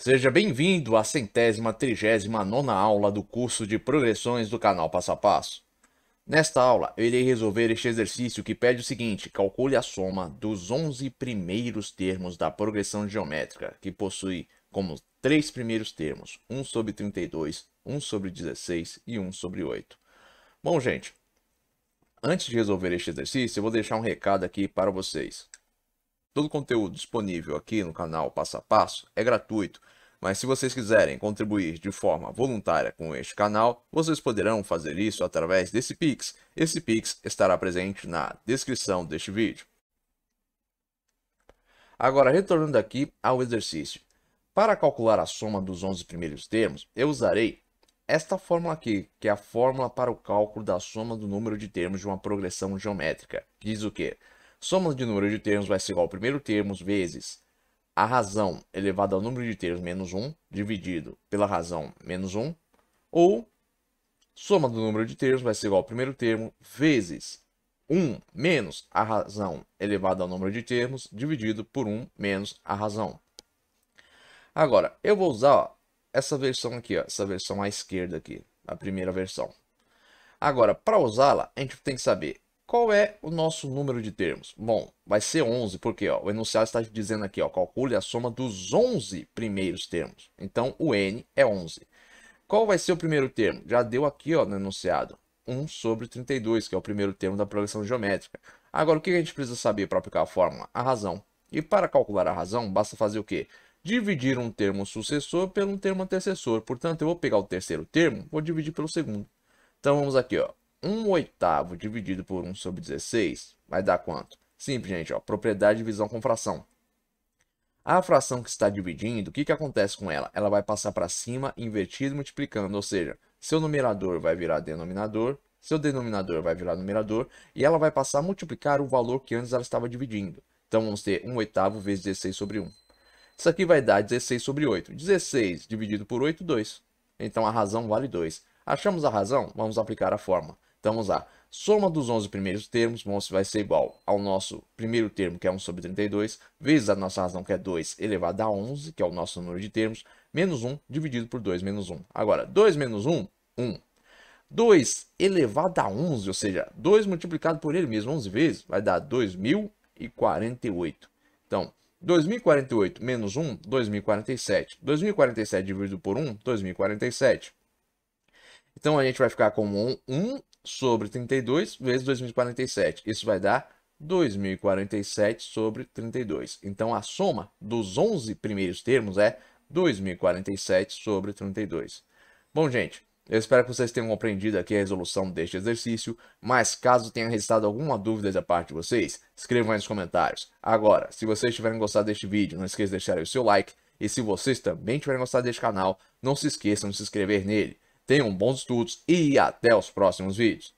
Seja bem-vindo à centésima trigésima nona aula do curso de progressões do canal Passo a Passo. Nesta aula, eu irei resolver este exercício que pede o seguinte, calcule a soma dos 11 primeiros termos da progressão geométrica, que possui como três primeiros termos, 1 sobre 32, 1 sobre 16 e 1 sobre 8. Bom, gente, antes de resolver este exercício, eu vou deixar um recado aqui para vocês. Todo o conteúdo disponível aqui no canal Passo a Passo é gratuito, mas se vocês quiserem contribuir de forma voluntária com este canal, vocês poderão fazer isso através desse Pix. Esse Pix estará presente na descrição deste vídeo. Agora, retornando aqui ao exercício. Para calcular a soma dos 11 primeiros termos, eu usarei esta fórmula aqui, que é a fórmula para o cálculo da soma do número de termos de uma progressão geométrica. Diz o quê? Soma de número de termos vai ser igual ao primeiro termo vezes a razão elevada ao número de termos menos 1, dividido pela razão menos 1, ou soma do número de termos vai ser igual ao primeiro termo vezes 1 menos a razão elevada ao número de termos, dividido por 1 menos a razão. Agora, eu vou usar ó, essa versão aqui, ó, essa versão à esquerda aqui, a primeira versão. Agora, para usá-la, a gente tem que saber qual é o nosso número de termos? Bom, vai ser 11, porque ó, o enunciado está dizendo aqui, ó, calcule a soma dos 11 primeiros termos. Então, o n é 11. Qual vai ser o primeiro termo? Já deu aqui ó, no enunciado, 1 sobre 32, que é o primeiro termo da progressão geométrica. Agora, o que a gente precisa saber para aplicar a fórmula? A razão. E para calcular a razão, basta fazer o quê? Dividir um termo sucessor pelo termo antecessor. Portanto, eu vou pegar o terceiro termo, vou dividir pelo segundo. Então, vamos aqui, ó. 1 oitavo dividido por 1 sobre 16 vai dar quanto? Simples, gente. Ó, propriedade de divisão com fração. A fração que está dividindo, o que, que acontece com ela? Ela vai passar para cima, invertido, multiplicando. Ou seja, seu numerador vai virar denominador, seu denominador vai virar numerador, e ela vai passar a multiplicar o valor que antes ela estava dividindo. Então, vamos ter 1 oitavo vezes 16 sobre 1. Isso aqui vai dar 16 sobre 8. 16 dividido por 8, 2. Então, a razão vale 2. Achamos a razão? Vamos aplicar a fórmula. Então vamos lá. Soma dos 11 primeiros termos, bom, vai ser igual ao nosso primeiro termo, que é 1 sobre 32, vezes a nossa razão, que é 2 elevado a 11, que é o nosso número de termos, menos 1 dividido por 2 menos 1. Agora, 2 menos 1, 1. 2 elevado a 11, ou seja, 2 multiplicado por ele mesmo 11 vezes, vai dar 2048. Então, 2048 menos 1, 2047. 2047 dividido por 1, 2047. Então, a gente vai ficar com 1, 1 sobre 32 vezes 2047. Isso vai dar 2047 sobre 32. Então, a soma dos 11 primeiros termos é 2047 sobre 32. Bom, gente, eu espero que vocês tenham compreendido aqui a resolução deste exercício, mas caso tenha restado alguma dúvida da parte de vocês, escrevam aí nos comentários. Agora, se vocês tiverem gostado deste vídeo, não esqueça de deixar o seu like, e se vocês também tiverem gostado deste canal, não se esqueçam de se inscrever nele tenham bons estudos e até os próximos vídeos.